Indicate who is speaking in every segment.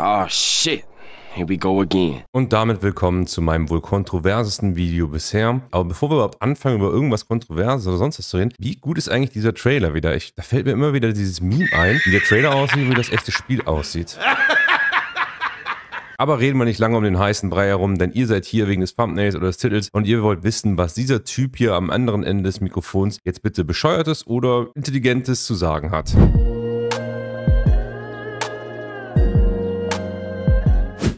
Speaker 1: Oh shit. Here we go again. Und damit willkommen zu meinem wohl kontroversesten Video bisher. Aber bevor wir überhaupt anfangen, über irgendwas Kontroverses oder sonst was zu reden, wie gut ist eigentlich dieser Trailer wieder? Ich, da fällt mir immer wieder dieses Meme ein, wie der Trailer aussieht, und wie das echte Spiel aussieht. Aber reden wir nicht lange um den heißen Brei herum, denn ihr seid hier wegen des Thumbnails oder des Titels und ihr wollt wissen, was dieser Typ hier am anderen Ende des Mikrofons jetzt bitte bescheuertes oder intelligentes zu sagen hat.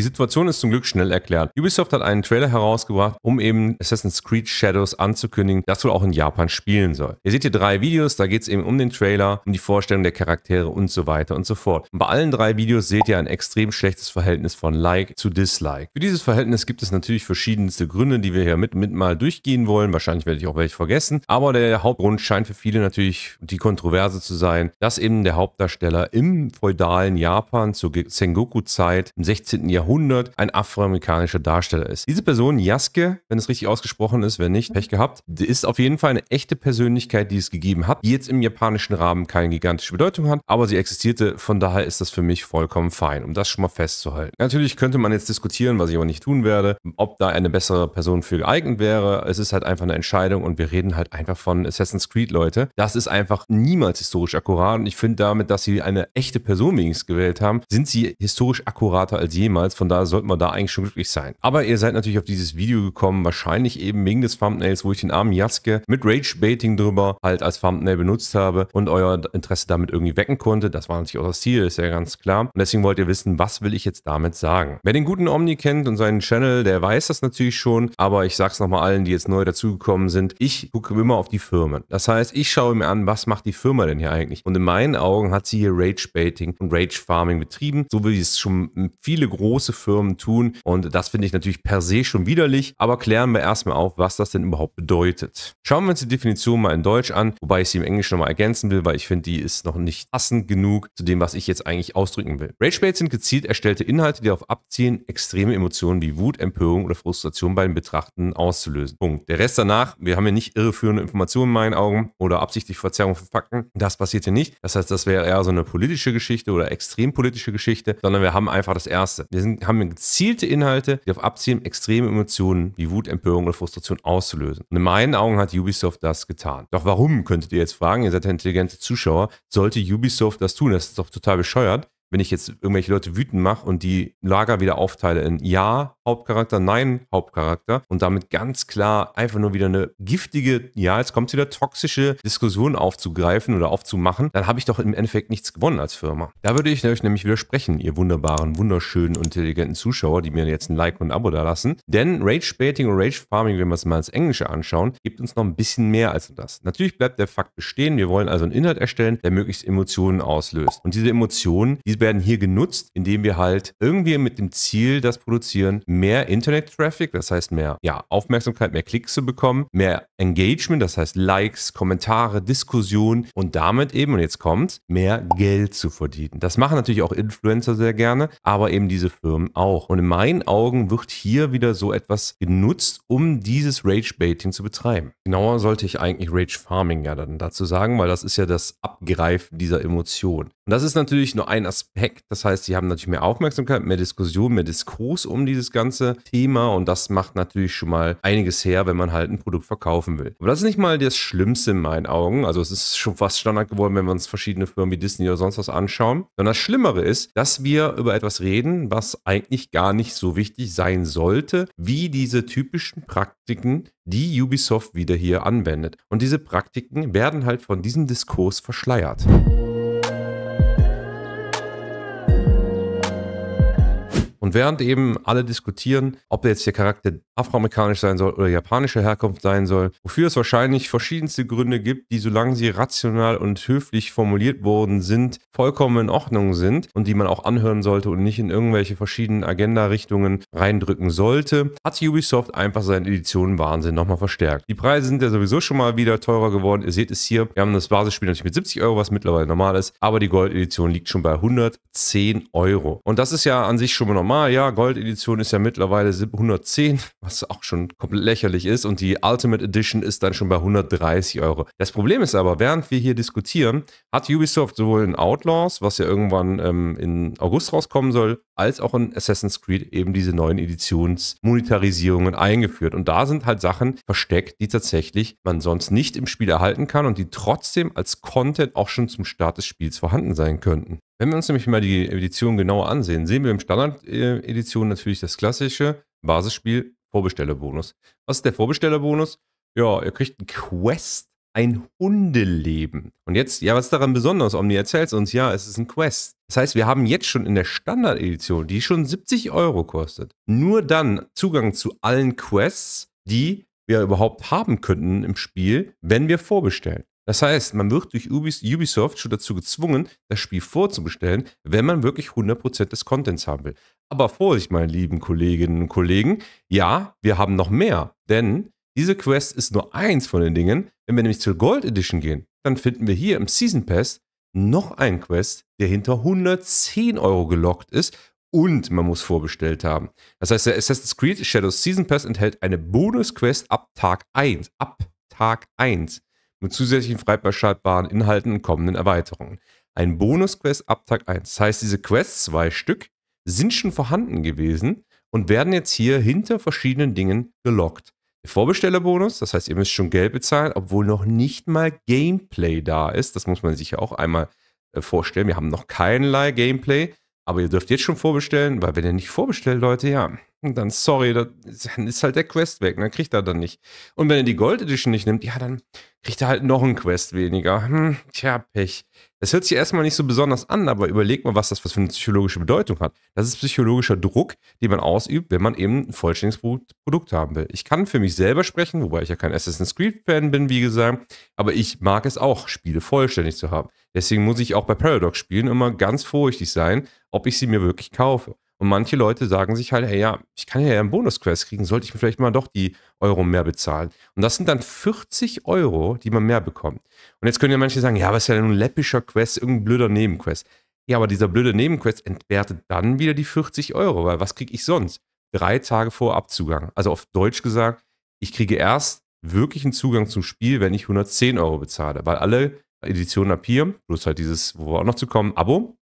Speaker 1: Die Situation ist zum Glück schnell erklärt. Ubisoft hat einen Trailer herausgebracht, um eben Assassin's Creed Shadows anzukündigen, das wohl auch in Japan spielen soll. Ihr seht hier drei Videos, da geht es eben um den Trailer, um die Vorstellung der Charaktere und so weiter und so fort. Und bei allen drei Videos seht ihr ein extrem schlechtes Verhältnis von Like zu Dislike. Für dieses Verhältnis gibt es natürlich verschiedenste Gründe, die wir hier mit, mit mal durchgehen wollen. Wahrscheinlich werde ich auch welche vergessen. Aber der Hauptgrund scheint für viele natürlich die Kontroverse zu sein, dass eben der Hauptdarsteller im feudalen Japan zur Sengoku-Zeit im 16. Jahrhundert Jahrhundert ein afroamerikanischer Darsteller ist. Diese Person, Jaske, wenn es richtig ausgesprochen ist, wenn nicht, Pech gehabt, ist auf jeden Fall eine echte Persönlichkeit, die es gegeben hat, die jetzt im japanischen Rahmen keine gigantische Bedeutung hat, aber sie existierte, von daher ist das für mich vollkommen fein, um das schon mal festzuhalten. Natürlich könnte man jetzt diskutieren, was ich aber nicht tun werde, ob da eine bessere Person für geeignet wäre. Es ist halt einfach eine Entscheidung und wir reden halt einfach von Assassin's Creed, Leute. Das ist einfach niemals historisch akkurat und ich finde damit, dass sie eine echte Person wenigstens gewählt haben, sind sie historisch akkurater als jemals. Von daher sollte man da eigentlich schon glücklich sein. Aber ihr seid natürlich auf dieses Video gekommen, wahrscheinlich eben wegen des Thumbnails, wo ich den armen Jaske mit Rage-Baiting drüber halt als Thumbnail benutzt habe und euer Interesse damit irgendwie wecken konnte. Das war natürlich auch das Ziel, ist ja ganz klar. Und deswegen wollt ihr wissen, was will ich jetzt damit sagen. Wer den guten Omni kennt und seinen Channel, der weiß das natürlich schon. Aber ich sag's nochmal allen, die jetzt neu dazugekommen sind. Ich gucke immer auf die Firmen. Das heißt, ich schaue mir an, was macht die Firma denn hier eigentlich? Und in meinen Augen hat sie hier Rage-Baiting und Rage-Farming betrieben, so wie es schon viele große große Firmen tun. Und das finde ich natürlich per se schon widerlich, aber klären wir erstmal auf, was das denn überhaupt bedeutet. Schauen wir uns die Definition mal in Deutsch an, wobei ich sie im Englischen nochmal ergänzen will, weil ich finde, die ist noch nicht passend genug zu dem, was ich jetzt eigentlich ausdrücken will. Ragebaits sind gezielt erstellte Inhalte, die darauf abzielen, extreme Emotionen wie Wut, Empörung oder Frustration beim Betrachten auszulösen. Punkt. Der Rest danach, wir haben hier nicht irreführende Informationen in meinen Augen oder absichtlich Verzerrung von Fakten. Das passiert hier nicht. Das heißt, das wäre eher so eine politische Geschichte oder extrem politische Geschichte, sondern wir haben einfach das Erste. Wir sind sind, haben gezielte Inhalte, die auf Abzielen extreme Emotionen wie Wut, Empörung oder Frustration auszulösen. Und in meinen Augen hat Ubisoft das getan. Doch warum, könntet ihr jetzt fragen, ihr seid ja intelligente Zuschauer, sollte Ubisoft das tun? Das ist doch total bescheuert wenn ich jetzt irgendwelche Leute wütend mache und die Lager wieder aufteile in Ja, Hauptcharakter, Nein, Hauptcharakter und damit ganz klar einfach nur wieder eine giftige, ja, jetzt kommt wieder toxische Diskussion aufzugreifen oder aufzumachen, dann habe ich doch im Endeffekt nichts gewonnen als Firma. Da würde ich euch nämlich widersprechen, ihr wunderbaren, wunderschönen, intelligenten Zuschauer, die mir jetzt ein Like und ein Abo da lassen. Denn Rage-Baiting und Rage-Farming, wenn wir es mal ins Englische anschauen, gibt uns noch ein bisschen mehr als das. Natürlich bleibt der Fakt bestehen, wir wollen also einen Inhalt erstellen, der möglichst Emotionen auslöst. Und diese Emotionen, die werden hier genutzt, indem wir halt irgendwie mit dem Ziel das produzieren, mehr Internet-Traffic, das heißt mehr ja, Aufmerksamkeit, mehr Klicks zu bekommen, mehr Engagement, das heißt Likes, Kommentare, Diskussionen und damit eben, und jetzt kommt, mehr Geld zu verdienen. Das machen natürlich auch Influencer sehr gerne, aber eben diese Firmen auch. Und in meinen Augen wird hier wieder so etwas genutzt, um dieses Rage-Baiting zu betreiben. Genauer sollte ich eigentlich Rage-Farming ja dann dazu sagen, weil das ist ja das Abgreifen dieser Emotion. Und das ist natürlich nur ein Aspekt. Das heißt, sie haben natürlich mehr Aufmerksamkeit, mehr Diskussion, mehr Diskurs um dieses ganze Thema. Und das macht natürlich schon mal einiges her, wenn man halt ein Produkt verkaufen will. Aber das ist nicht mal das Schlimmste in meinen Augen. Also es ist schon fast Standard geworden, wenn wir uns verschiedene Firmen wie Disney oder sonst was anschauen. Sondern das Schlimmere ist, dass wir über etwas reden, was eigentlich gar nicht so wichtig sein sollte, wie diese typischen Praktiken, die Ubisoft wieder hier anwendet. Und diese Praktiken werden halt von diesem Diskurs verschleiert. Und während eben alle diskutieren, ob jetzt der Charakter afroamerikanisch sein soll oder japanischer Herkunft sein soll, wofür es wahrscheinlich verschiedenste Gründe gibt, die, solange sie rational und höflich formuliert worden sind, vollkommen in Ordnung sind und die man auch anhören sollte und nicht in irgendwelche verschiedenen Agenda-Richtungen reindrücken sollte, hat Ubisoft einfach seinen Editionen-Wahnsinn nochmal verstärkt. Die Preise sind ja sowieso schon mal wieder teurer geworden. Ihr seht es hier, wir haben das Basisspiel natürlich mit 70 Euro, was mittlerweile normal ist, aber die Gold-Edition liegt schon bei 110 Euro. Und das ist ja an sich schon mal normal normal, ja, Gold-Edition ist ja mittlerweile 110, was auch schon komplett lächerlich ist. Und die Ultimate Edition ist dann schon bei 130 Euro. Das Problem ist aber, während wir hier diskutieren, hat Ubisoft sowohl in Outlaws, was ja irgendwann ähm, in August rauskommen soll, als auch in Assassin's Creed eben diese neuen Editionsmonetarisierungen eingeführt. Und da sind halt Sachen versteckt, die tatsächlich man sonst nicht im Spiel erhalten kann und die trotzdem als Content auch schon zum Start des Spiels vorhanden sein könnten. Wenn wir uns nämlich mal die Edition genauer ansehen, sehen wir im Standard-Edition natürlich das klassische Basisspiel Vorbestellerbonus. Was ist der Vorbestellerbonus? Ja, ihr kriegt ein Quest, ein Hundeleben. Und jetzt, ja, was ist daran besonders? Omni, erzähl's uns. Ja, es ist ein Quest. Das heißt, wir haben jetzt schon in der Standard-Edition, die schon 70 Euro kostet, nur dann Zugang zu allen Quests, die wir überhaupt haben könnten im Spiel, wenn wir vorbestellen. Das heißt, man wird durch Ubisoft schon dazu gezwungen, das Spiel vorzubestellen, wenn man wirklich 100% des Contents haben will. Aber Vorsicht, meine lieben Kolleginnen und Kollegen, ja, wir haben noch mehr, denn diese Quest ist nur eins von den Dingen. Wenn wir nämlich zur Gold Edition gehen, dann finden wir hier im Season Pass noch einen Quest, der hinter 110 Euro gelockt ist und man muss vorbestellt haben. Das heißt, der Assassin's Creed Shadows Season Pass enthält eine Bonus-Quest ab Tag 1. Ab Tag 1 mit zusätzlichen freibeschaltbaren Inhalten und kommenden Erweiterungen. Ein Bonus-Quest ab Tag 1. Das heißt, diese Quests, zwei Stück, sind schon vorhanden gewesen und werden jetzt hier hinter verschiedenen Dingen gelockt. Der Vorbestellerbonus, das heißt, ihr müsst schon Geld bezahlen, obwohl noch nicht mal Gameplay da ist. Das muss man sich ja auch einmal äh, vorstellen. Wir haben noch keinerlei Gameplay. Aber ihr dürft jetzt schon vorbestellen, weil wenn ihr nicht vorbestellt, Leute, ja, dann sorry, dann ist halt der Quest weg, dann ne, kriegt er dann nicht. Und wenn ihr die Gold Edition nicht nimmt, ja, dann kriegt er halt noch einen Quest weniger. Hm, tja, Pech. Das hört sich erstmal nicht so besonders an, aber überleg mal, was das was für eine psychologische Bedeutung hat. Das ist psychologischer Druck, den man ausübt, wenn man eben ein vollständiges Produkt haben will. Ich kann für mich selber sprechen, wobei ich ja kein Assassin's Creed-Fan bin, wie gesagt, aber ich mag es auch, Spiele vollständig zu haben. Deswegen muss ich auch bei Paradox-Spielen immer ganz vorsichtig sein, ob ich sie mir wirklich kaufe. Und manche Leute sagen sich halt, hey, ja, ich kann ja einen Bonusquest kriegen, sollte ich mir vielleicht mal doch die Euro mehr bezahlen. Und das sind dann 40 Euro, die man mehr bekommt. Und jetzt können ja manche sagen, ja, was ist ja nun ein läppischer Quest, irgendein blöder Nebenquest. Ja, aber dieser blöde Nebenquest entwertet dann wieder die 40 Euro, weil was kriege ich sonst? Drei Tage vor Abzugang. Also auf Deutsch gesagt, ich kriege erst wirklichen Zugang zum Spiel, wenn ich 110 Euro bezahle, weil alle Editionen ab hier, bloß halt dieses, wo wir auch noch zu kommen, Abo,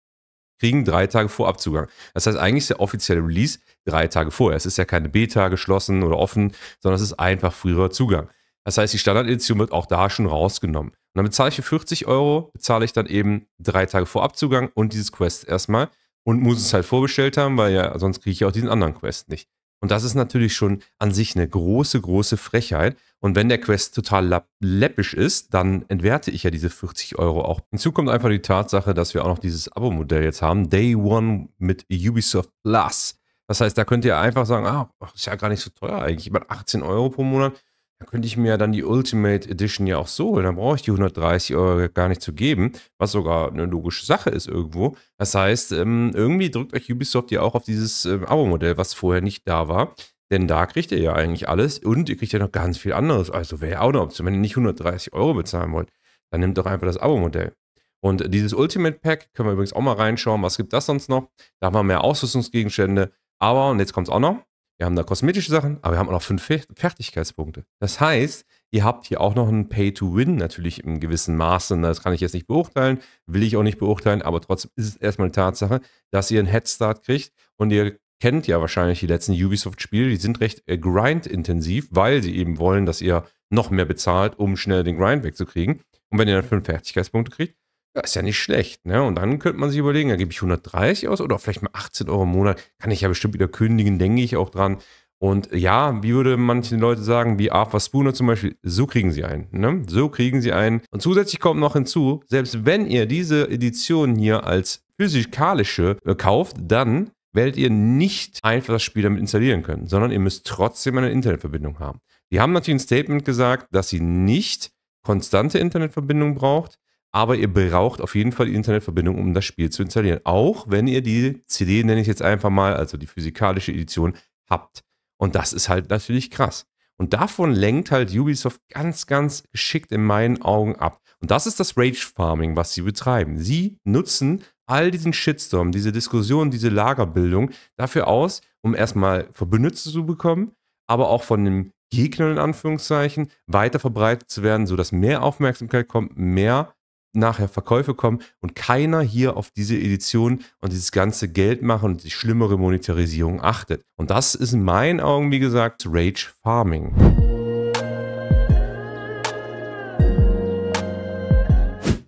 Speaker 1: kriegen drei Tage vor Abzugang. Das heißt, eigentlich ist der offizielle Release drei Tage vorher. Es ist ja keine Beta geschlossen oder offen, sondern es ist einfach früherer Zugang. Das heißt, die Standard-Edition wird auch da schon rausgenommen. Und dann bezahle ich für 40 Euro, bezahle ich dann eben drei Tage vor Abzugang und dieses Quest erstmal und muss es halt vorbestellt haben, weil ja sonst kriege ich auch diesen anderen Quest nicht. Und das ist natürlich schon an sich eine große, große Frechheit. Und wenn der Quest total läppisch ist, dann entwerte ich ja diese 40 Euro auch. Hinzu kommt einfach die Tatsache, dass wir auch noch dieses Abo-Modell jetzt haben. Day One mit Ubisoft Plus. Das heißt, da könnt ihr einfach sagen, ah, ist ja gar nicht so teuer eigentlich. Ich meine, 18 Euro pro Monat da könnte ich mir dann die Ultimate Edition ja auch so holen. Dann brauche ich die 130 Euro gar nicht zu geben, was sogar eine logische Sache ist irgendwo. Das heißt, ähm, irgendwie drückt euch Ubisoft ja auch auf dieses ähm, Abo-Modell, was vorher nicht da war. Denn da kriegt ihr ja eigentlich alles und ihr kriegt ja noch ganz viel anderes. Also wäre ja auch eine Option. Wenn ihr nicht 130 Euro bezahlen wollt, dann nehmt doch einfach das Abo-Modell. Und dieses Ultimate Pack können wir übrigens auch mal reinschauen. Was gibt das sonst noch? Da haben wir mehr Ausrüstungsgegenstände. Aber, und jetzt kommt es auch noch, wir haben da kosmetische Sachen, aber wir haben auch noch fünf Fertigkeitspunkte. Das heißt, ihr habt hier auch noch ein Pay-to-Win, natürlich im gewissen Maße. Ne? Das kann ich jetzt nicht beurteilen, will ich auch nicht beurteilen, aber trotzdem ist es erstmal eine Tatsache, dass ihr einen Headstart kriegt und ihr kennt ja wahrscheinlich die letzten Ubisoft-Spiele, die sind recht äh, grind-intensiv, weil sie eben wollen, dass ihr noch mehr bezahlt, um schnell den Grind wegzukriegen. Und wenn ihr dann fünf Fertigkeitspunkte kriegt, das ist ja nicht schlecht. Ne? Und dann könnte man sich überlegen, da gebe ich 130 aus oder vielleicht mal 18 Euro im Monat. Kann ich ja bestimmt wieder kündigen, denke ich auch dran. Und ja, wie würde manche Leute sagen, wie Arthur Spooner zum Beispiel, so kriegen sie einen. Ne? So kriegen sie einen. Und zusätzlich kommt noch hinzu, selbst wenn ihr diese Edition hier als physikalische äh, kauft, dann werdet ihr nicht einfach das Spiel damit installieren können, sondern ihr müsst trotzdem eine Internetverbindung haben. Die haben natürlich ein Statement gesagt, dass sie nicht konstante Internetverbindung braucht, aber ihr braucht auf jeden Fall die Internetverbindung, um das Spiel zu installieren. Auch wenn ihr die CD, nenne ich jetzt einfach mal, also die physikalische Edition, habt. Und das ist halt natürlich krass. Und davon lenkt halt Ubisoft ganz, ganz geschickt in meinen Augen ab. Und das ist das Rage Farming, was sie betreiben. Sie nutzen all diesen Shitstorm, diese Diskussion, diese Lagerbildung dafür aus, um erstmal Verbündete zu bekommen, aber auch von den Gegnern in Anführungszeichen weiter verbreitet zu werden, sodass mehr Aufmerksamkeit kommt, mehr nachher Verkäufe kommen und keiner hier auf diese Edition und dieses ganze Geld machen und die schlimmere Monetarisierung achtet. Und das ist in meinen Augen, wie gesagt, Rage Farming.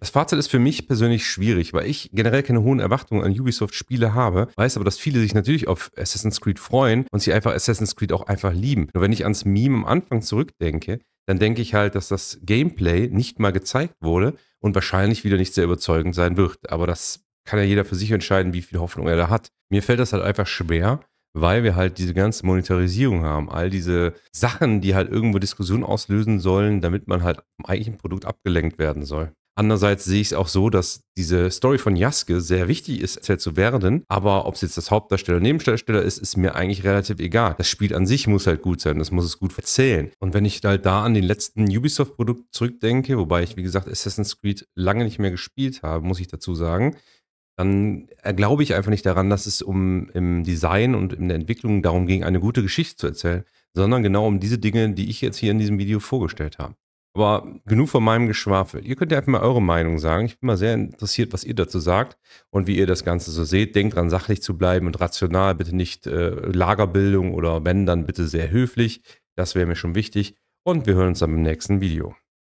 Speaker 1: Das Fazit ist für mich persönlich schwierig, weil ich generell keine hohen Erwartungen an Ubisoft-Spiele habe, weiß aber, dass viele sich natürlich auf Assassin's Creed freuen und sie einfach Assassin's Creed auch einfach lieben. Nur wenn ich ans Meme am Anfang zurückdenke, dann denke ich halt, dass das Gameplay nicht mal gezeigt wurde und wahrscheinlich wieder nicht sehr überzeugend sein wird. Aber das kann ja jeder für sich entscheiden, wie viel Hoffnung er da hat. Mir fällt das halt einfach schwer, weil wir halt diese ganze Monetarisierung haben, all diese Sachen, die halt irgendwo Diskussionen auslösen sollen, damit man halt vom eigentlichen Produkt abgelenkt werden soll. Andererseits sehe ich es auch so, dass diese Story von Jaske sehr wichtig ist, erzählt zu werden. Aber ob es jetzt das Hauptdarsteller oder Nebendarsteller ist, ist mir eigentlich relativ egal. Das Spiel an sich muss halt gut sein. Das muss es gut erzählen. Und wenn ich halt da an den letzten Ubisoft-Produkt zurückdenke, wobei ich, wie gesagt, Assassin's Creed lange nicht mehr gespielt habe, muss ich dazu sagen, dann glaube ich einfach nicht daran, dass es um im Design und in der Entwicklung darum ging, eine gute Geschichte zu erzählen, sondern genau um diese Dinge, die ich jetzt hier in diesem Video vorgestellt habe. Aber genug von meinem Geschwafel. Ihr könnt ja einfach mal eure Meinung sagen. Ich bin mal sehr interessiert, was ihr dazu sagt und wie ihr das Ganze so seht. Denkt dran, sachlich zu bleiben und rational. Bitte nicht äh, Lagerbildung oder wenn, dann bitte sehr höflich. Das wäre mir schon wichtig. Und wir hören uns dann im nächsten Video.